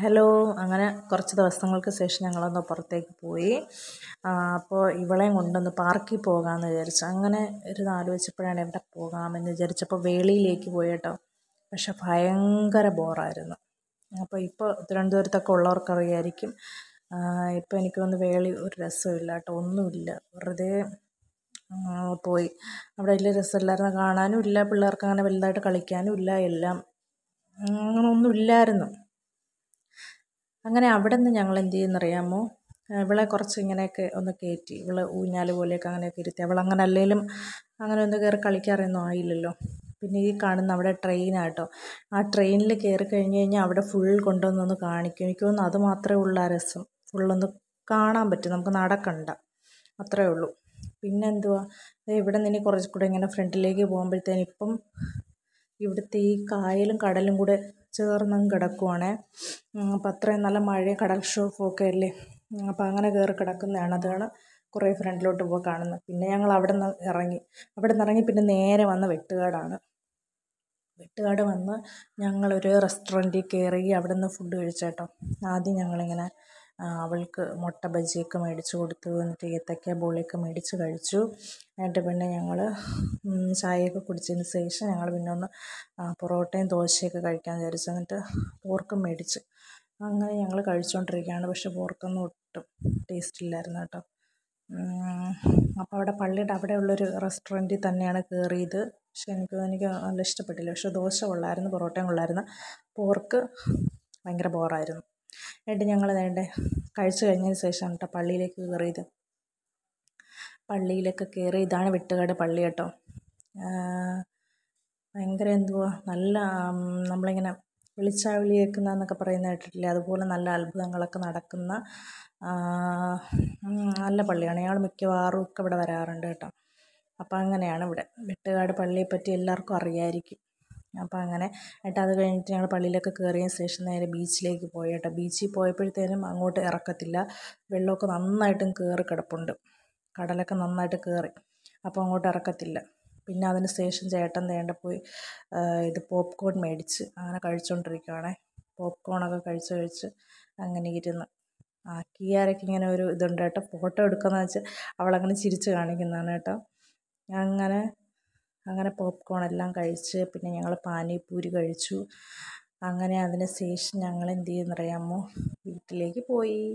hello അങ്ങനെ കുറച്ച് ദിവസങ്ങൾക്ക് ശേഷം ഞങ്ങളൊന്ന് പുറത്തേക്ക് പോയി അപ്പോൾ ഇവളെയും കൊണ്ടൊന്ന് പാർക്കിൽ പോകാമെന്ന് വിചാരിച്ചു അങ്ങനെ ഒരു ആലോചിച്ചപ്പോഴാണ് എവിടെ പോകാമെന്ന് വിചാരിച്ചപ്പോൾ വേളിയിലേക്ക് പോയി കേട്ടോ പക്ഷെ ഭയങ്കര ബോറായിരുന്നു അപ്പോൾ ഇപ്പോൾ തിരുവനന്തപുരത്തൊക്കെ ഉള്ളവർക്കറിയായിരിക്കും ഇപ്പോൾ എനിക്ക് തോന്നുന്നു വേളി ഒരു രസമില്ല കേട്ടോ ഒന്നുമില്ല വെറുതെ പോയി അവിടെ വലിയ രസമില്ലായിരുന്നു കാണാനും ഇല്ല പിള്ളേർക്ക് അങ്ങനെ വലുതായിട്ട് കളിക്കാനും ഇല്ല എല്ലാം അങ്ങനെ ഒന്നുമില്ലായിരുന്നു അങ്ങനെ അവിടെ നിന്ന് ഞങ്ങൾ എന്ത് ചെയ്യുന്നറിയാമോ ഇവളെ കുറച്ച് ഇങ്ങനെയൊക്കെ ഒന്ന് കയറ്റി ഇവളെ ഊഞ്ഞാൽ പോലെയൊക്കെ അങ്ങനെയൊക്കെ ഇരുത്തി അവൾ അങ്ങനെ അല്ലെങ്കിലും അങ്ങനെ ഒന്ന് കയറി കളിക്കാറൊന്നും ആയില്ലല്ലോ പിന്നെ ഈ കാണുന്ന അവിടെ ട്രെയിനാട്ടോ ആ ട്രെയിനിൽ കയറി കഴിഞ്ഞ് കഴിഞ്ഞാൽ അവിടെ ഫുൾ ഒന്ന് കാണിക്കും എനിക്ക് തോന്നുന്നു അത് മാത്രമേ ഉള്ളൂ രസം ഫുള്ളൊന്ന് കാണാൻ പറ്റും നമുക്ക് നടക്കണ്ട അത്രേ ഉള്ളൂ പിന്നെ എന്തുവാ ഇവിടെ നിന്ന് കുറച്ച് കൂടെ ഇങ്ങനെ ഫ്രണ്ടിലേക്ക് പോകുമ്പോഴത്തേനും ഇപ്പം ഇവിടുത്തെ ഈ കായലും കടലും കൂടെ ചേർന്നും കിടക്കുവാണ് അപ്പം അത്രയും നല്ല മഴയും കടൽക്ഷോഭമൊക്കെ അല്ലേ അപ്പം അങ്ങനെ കയറി കിടക്കുന്നതാണ് അതാണ് കുറേ ഫ്രണ്ടിലോട്ട് പോയി കാണുന്നത് പിന്നെ ഞങ്ങൾ അവിടെ നിന്ന് ഇറങ്ങി അവിടെ നിന്ന് ഇറങ്ങി പിന്നെ നേരെ വന്ന് വെട്ടുകാടാണ് വെട്ടുകാട് വന്ന് ഞങ്ങളൊരു റെസ്റ്റോറൻറ്റിൽ കയറി അവിടെ നിന്ന് ഫുഡ് കഴിച്ചേട്ടോ ആദ്യം ഞങ്ങളിങ്ങനെ അവൾക്ക് മുട്ട ബജിയൊക്കെ മേടിച്ച് കൊടുത്തു എന്നിട്ട് ഏത്തയ്ക്ക ബോളിയൊക്കെ മേടിച്ച് കഴിച്ചു എന്നിട്ട് പിന്നെ ഞങ്ങൾ ചായയൊക്കെ കുടിച്ചതിന് ശേഷം ഞങ്ങൾ പിന്നെ ഒന്ന് പൊറോട്ടയും ദോശയൊക്കെ കഴിക്കാൻ വിചാരിച്ചു എന്നിട്ട് പോർക്കും മേടിച്ച് അങ്ങനെ ഞങ്ങൾ കഴിച്ചുകൊണ്ടിരിക്കുകയാണ് പക്ഷേ പോർക്കൊന്നും ഒട്ടും ടേസ്റ്റ് ഇല്ലായിരുന്നു കേട്ടോ അപ്പോൾ അവിടെ പള്ളിയുടെ ഉള്ളൊരു റെസ്റ്റോറൻറ്റിൽ തന്നെയാണ് കയറിയത് പക്ഷെ എനിക്ക് എനിക്ക് നല്ല ഇഷ്ടപ്പെട്ടില്ല പക്ഷേ ദോശ കൊള്ളായിരുന്നു പൊറോട്ടയും കൊള്ളായിരുന്നു പോർക്ക് ഭയങ്കര ബോറായിരുന്നു എന്നിട്ട് ഞങ്ങൾ വേണ്ടേ കഴിച്ചു കഴിഞ്ഞതിന് ശേഷമാണ് കേട്ടോ പള്ളിയിലേക്ക് കയറിയത് പള്ളിയിലൊക്കെ കയറി ഇതാണ് വിട്ടുകാട് പള്ളി കേട്ടോ ഭയങ്കര എന്തുവാ നല്ല നമ്മളിങ്ങനെ വിളിച്ചാൽ കേൾക്കുന്നതെന്നൊക്കെ പറയുന്ന കേട്ടിട്ടില്ലേ അതുപോലെ നല്ല അത്ഭുതങ്ങളൊക്കെ നടക്കുന്ന നല്ല പള്ളിയാണ് ഞങ്ങൾ മിക്കവാറും ഒക്കെ ഇവിടെ വരാറുണ്ട് കേട്ടോ അപ്പം അങ്ങനെയാണ് ഇവിടെ വെട്ടുകാട് പള്ളിയെപ്പറ്റി എല്ലാവർക്കും അറിയാമായിരിക്കും അപ്പോൾ അങ്ങനെ എന്നിട്ട് അത് കഴിഞ്ഞിട്ട് ഞങ്ങൾ പള്ളിയിലൊക്കെ കയറിയതിന് ശേഷം നേരെ ബീച്ചിലേക്ക് പോയി കേട്ടോ ബീച്ചിൽ പോയപ്പോഴത്തേനും അങ്ങോട്ട് ഇറക്കത്തില്ല വെള്ളമൊക്കെ നന്നായിട്ടും കയറി കിടപ്പുണ്ട് കടലൊക്കെ നന്നായിട്ട് കയറി അപ്പോൾ അങ്ങോട്ട് ഇറക്കത്തില്ല പിന്നെ അതിന് ശേഷം ചേട്ടൻ തേണ്ട പോയി ഇത് പോപ്കോൺ മേടിച്ച് അങ്ങനെ കഴിച്ചുകൊണ്ടിരിക്കുകയാണേ പോപ്കോണൊക്കെ കഴിച്ച് കഴിച്ച് അങ്ങനെ ഇരുന്ന് ആ ഇങ്ങനെ ഒരു ഇതുണ്ട് കേട്ടോ ഫോട്ടോ എടുക്കുന്നതെന്ന് വെച്ചാൽ അവളങ്ങനെ ചിരിച്ച് കാണിക്കുന്നതാണ് കേട്ടോ അങ്ങനെ അങ്ങനെ പോപ്കോൺ എല്ലാം കഴിച്ച് പിന്നെ ഞങ്ങൾ പാനിപ്പൂരി കഴിച്ചു അങ്ങനെ അതിന് ശേഷം ഞങ്ങൾ എന്ത് ചെയ്യുന്നറിയാമോ വീട്ടിലേക്ക് പോയി